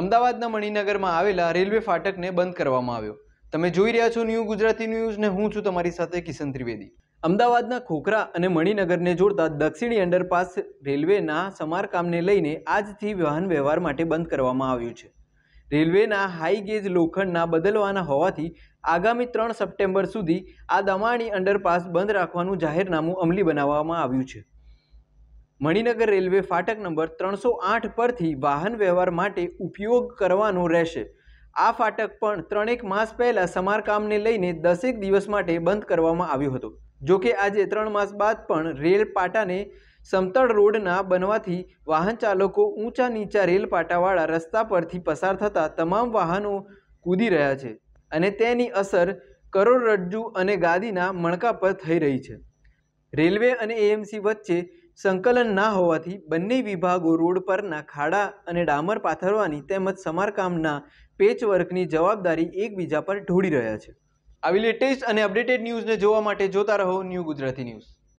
અમદાવાદના મણિનગરમાં આવેલા રેલવે ફાટકને બંધ કરવામાં આવ્યો તમે જોઈ રહ્યા છો ન્યૂ ગુજરાતી ન્યૂઝ ને હું છું તમારી સાથે કિશન ત્રિવેદી અમદાવાદના ખોખરા અને મણિનગરને જોડતા દક્ષિણી અંડરપાસ રેલવેના સમારકામને લઈને આજથી વાહન વ્યવહાર માટે બંધ કરવામાં આવ્યું છે રેલવેના હાઈ ગેજ લોખંડના બદલવાના હોવાથી આગામી ત્રણ સપ્ટેમ્બર સુધી આ દમાણી અંડરપાસ બંધ રાખવાનું જાહેરનામું અમલી બનાવવામાં આવ્યું છે મણિનગર રેલવે ફાટક નંબર ત્રણસો આઠ પરથી વાહન વ્યવહાર માટે ઉપયોગ કરવાનો રહેશે આ ફાટક પણ ત્રણેક માસ પહેલાં સમારકામને લઈને દસેક દિવસ માટે બંધ કરવામાં આવ્યું હતું જોકે આજે ત્રણ માસ બાદ પણ રેલ પાટાને સમતળ રોડના બનવાથી વાહન ચાલકો ઊંચા નીચા રેલ પાટાવાળા રસ્તા પરથી પસાર થતાં તમામ વાહનો કૂદી રહ્યા છે અને તેની અસર કરોડરજ્જુ અને ગાદીના મણકા પર થઈ રહી છે રેલવે અને એએમસી વચ્ચે સંકલન ના હોવાથી બંને વિભાગો રોડ પરના ખાડા અને ડામર પાથરવાની તેમજ સમારકામના પેચવર્કની જવાબદારી એકબીજા પર ઢોળી રહ્યા છે આવી લેટેસ્ટ અને અપડેટેડ ન્યૂઝને જોવા માટે જોતા રહો ન્યૂ ગુજરાતી ન્યૂઝ